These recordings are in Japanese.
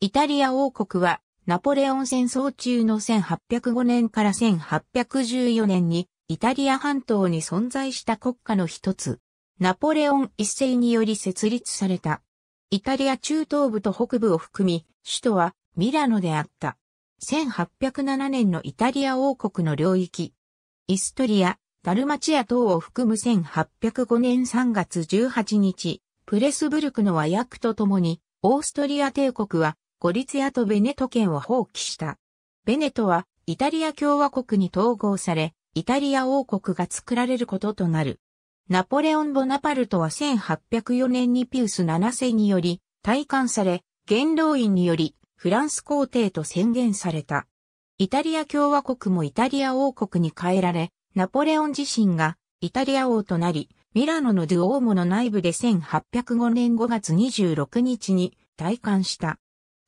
イタリア王国は、ナポレオン戦争中の1805年から1814年に、イタリア半島に存在した国家の一つ。ナポレオン一世により設立された。イタリア中東部と北部を含み、首都はミラノであった。1807年のイタリア王国の領域。イストリア、ダルマチア等を含む1805年3月18日、プレスブルクの和訳とともに、オーストリア帝国はゴリツヤとベネト県を放棄した。ベネトはイタリア共和国に統合され、イタリア王国が作られることとなる。ナポレオン・ボナパルトは1804年にピウス7世により、退官され、元老院により、フランス皇帝と宣言された。イタリア共和国もイタリア王国に変えられ、ナポレオン自身がイタリア王となり、ミラノのドゥオーモの内部で1805年5月26日に退官した。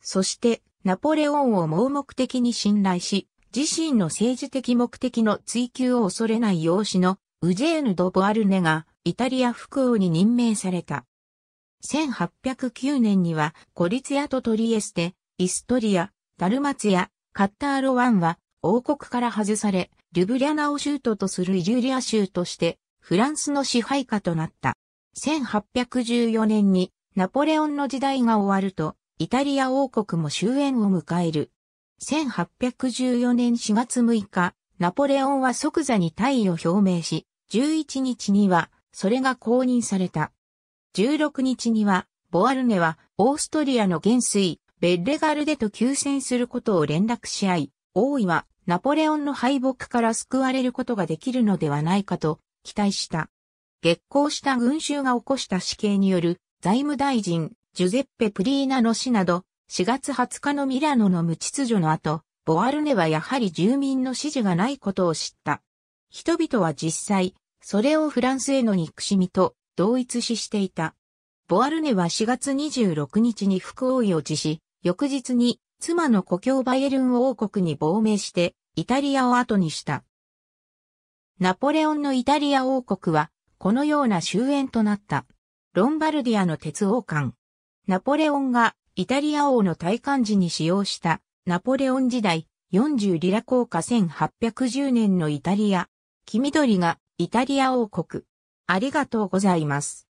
そして、ナポレオンを盲目的に信頼し、自身の政治的目的の追求を恐れない養子のウジェーヌ・ド・ボアルネがイタリア副王に任命された。1809年にはコリツヤとトリエステ、イストリア、ダルマツヤ、カッターロワンは王国から外され、ルブリャナを州都とするイジュリア州としてフランスの支配下となった。1814年にナポレオンの時代が終わるとイタリア王国も終焉を迎える。1814年4月6日、ナポレオンは即座に退位を表明し、11日にはそれが公認された。16日には、ボアルネはオーストリアの元帥、ベッレガルデと休戦することを連絡し合い、王位はナポレオンの敗北から救われることができるのではないかと期待した。激行した群衆が起こした死刑による財務大臣ジュゼッペ・プリーナの死など、4月20日のミラノの無秩序の後、ボアルネはやはり住民の支持がないことを知った。人々は実際、それをフランスへの憎しみと同一視していた。ボアルネは4月26日に副王位を辞し、翌日に妻の故郷バイエルン王国に亡命して、イタリアを後にした。ナポレオンのイタリア王国は、このような終焉となった。ロンバルディアの鉄王冠、ナポレオンがイタリア王の戴冠時に使用したナポレオン時代40リラ硬貨1810年のイタリア。黄緑がイタリア王国。ありがとうございます。